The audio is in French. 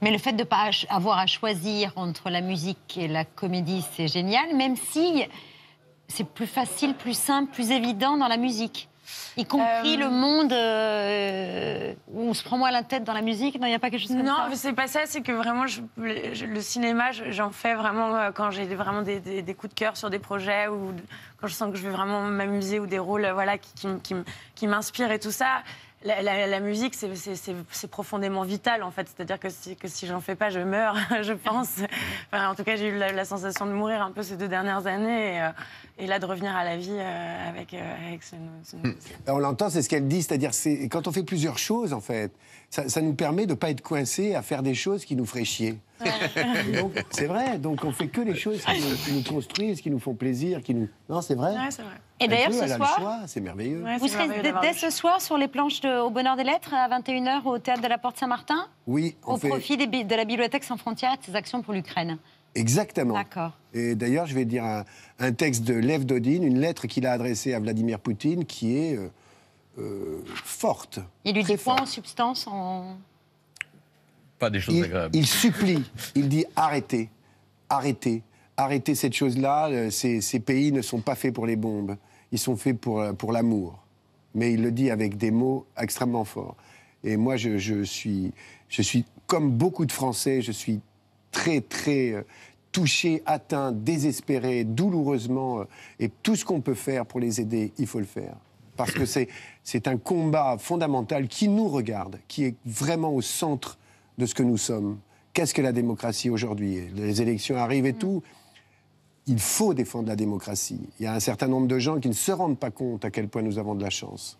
Mais le fait de ne pas avoir à choisir entre la musique et la comédie, c'est génial, même si c'est plus facile, plus simple, plus évident dans la musique. Y compris euh, le monde euh, où on se prend moins la tête dans la musique. Non, il n'y a pas quelque chose comme non, ça. Non, c'est pas ça. C'est que vraiment, le cinéma, j'en fais vraiment euh, quand j'ai vraiment des, coups de cœur sur des projets ou quand je sens que je veux vraiment m'amuser ou des rôles voilà, qui m'inspirent et tout ça la, musique, c'est profondément vital, en fait. C'est-à-dire que si, que si j'en fais pas, je meurs, je pense. en tout cas, j'ai eu la, sensation de mourir un peu ces deux dernières années. Et, euh, là, de revenir à la vie euh, euh, avec, ce, hmm. On l'entend, c'est ce qu'elle dit. C'est-à-dire, quand on fait plusieurs choses, en fait, ça, ça nous permet de ne pas être coincé à faire des choses qui nous feraient chier c'est vrai, donc on fait que les choses qui nous, construisent, qui nous font plaisir, qui nous. Non, c'est vrai. Ouais, vrai. Et d'ailleurs, ce soir. C'est merveilleux. vous serez dès, ce soir sur les planches de, au Bonheur des Lettres à 21h au théâtre de la Porte Saint-Martin Oui. au profit de la Bibliothèque Sans Frontières et de ses actions pour l'Ukraine. Exactement. D'accord. Et d'ailleurs, je vais dire un, texte de Lev Dodin, une lettre qu'il a adressée à Vladimir Poutine qui est euh, euh, forte. Il lui dit quoi en substance en... Pas des choses il, Il supplie, il dit arrêtez, arrêtez, arrêtez cette chose-là. Euh, ces, pays ne sont pas faits pour les bombes, ils sont faits pour, euh, pour l'amour. Mais il le dit avec des mots extrêmement forts. Et moi, je, suis, je suis, comme beaucoup de Français, je suis très, très euh, touché, atteint, désespéré, douloureusement. Et tout ce qu'on peut faire pour les aider, il faut le faire parce que c'est un combat fondamental qui nous regarde, qui est vraiment au centre de ce que nous sommes. Qu'est-ce que la démocratie aujourd'hui Les élections arrivent et mm. tout. Il faut défendre la démocratie. Il y a un certain nombre de gens qui ne se rendent pas compte à quel point nous avons de la chance.